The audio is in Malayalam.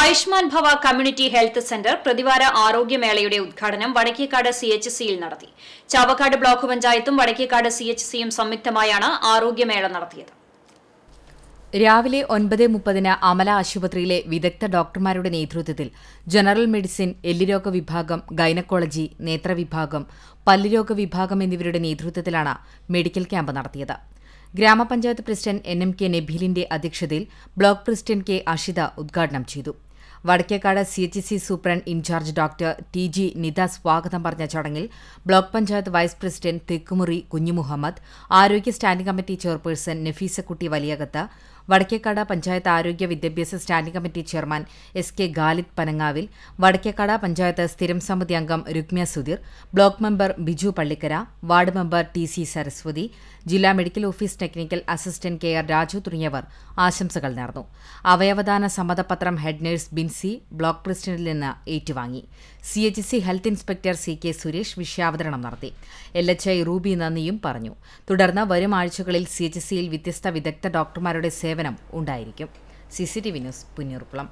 ആയുഷ്മാൻ ഭവ കമ്മ്യൂണിറ്റി ഹെൽത്ത് സെന്റർ പ്രതിവാര ആരോഗ്യമേളയുടെ ഉദ്ഘാടനം വടക്കേക്കാട് സി എച്ച് സിയിൽ നടത്തി ചാവക്കാട് ബ്ലോക്ക് പഞ്ചായത്തും വടക്കേക്കാട് സി എച്ച് സിയും സംയുക്തമായാണ് ആരോഗ്യമേള നടത്തിയത് രാവിലെ ഒൻപത് മുപ്പതിന് അമല ആശുപത്രിയിലെ വിദഗ്ധ ഡോക്ടർമാരുടെ നേതൃത്വത്തിൽ ജനറൽ മെഡിസിൻ എല്ലുരോഗ വിഭാഗം ഗൈനക്കോളജി നേത്രവിഭാഗം പല്ലുരോഗ വിഭാഗം എന്നിവരുടെ നേതൃത്വത്തിലാണ് മെഡിക്കൽ ക്യാമ്പ് നടത്തിയത് ഗ്രാമപഞ്ചായത്ത് പ്രസിഡന്റ് എൻ എം കെ നെബിലിന്റെ അധ്യക്ഷതയിൽ ബ്ലോക്ക് പ്രസിഡന്റ് കെ അഷിത ഉദ്ഘാടനം ചെയ്തു Vadakkekad C H C superintendent incharge doctor T G Nitha സ്വാഗതം പറഞ്ഞ ചടങ്ങിൽ block panchayat vice president Thekkumuri Kunjumuhammad ആരോഗ്യ standing committee chairperson Nafeesakutty Valiyakath Vadakkekad panchayat ആരോഗ്യ വിദ്യാഭ്യാസ standing committee chairman S K Galith പനങ്ങാവിൽ വടക്കേക്കാട് പഞ്ചായത്ത് സ്ഥിരം സമിതി അംഗം Rukmya Sudheer block member Biju Pallikkara ward member T C Saraswathi ജില്ലാ medical office technical assistant K R Raju തുടങ്ങിയവർ ആശംസകൾ നേർന്നു അവയവദാന സമ്മതപത്രം ഹെഡ് നഴ്സ് ബിൻസി ബ്ലോക്ക് പ്രസിഡന്റിൽ നിന്ന് ഏറ്റുവാങ്ങി C H C health inspector C K Suresh വിഷയാവതരണം നടത്തി എൽ എച്ച് ഐ റൂബി നന്ദിയും പറഞ്ഞു തുടർന്ന് വരും ആഴ്ചകളിൽ സി എച്ച് സിയിൽ വ്യത്യസ്ത വിദഗ്ധ ഡോക്ടർമാരുടെ സേവനം സേവനം ഉണ്ടായിരിക്കും C C T V news Punnurkulam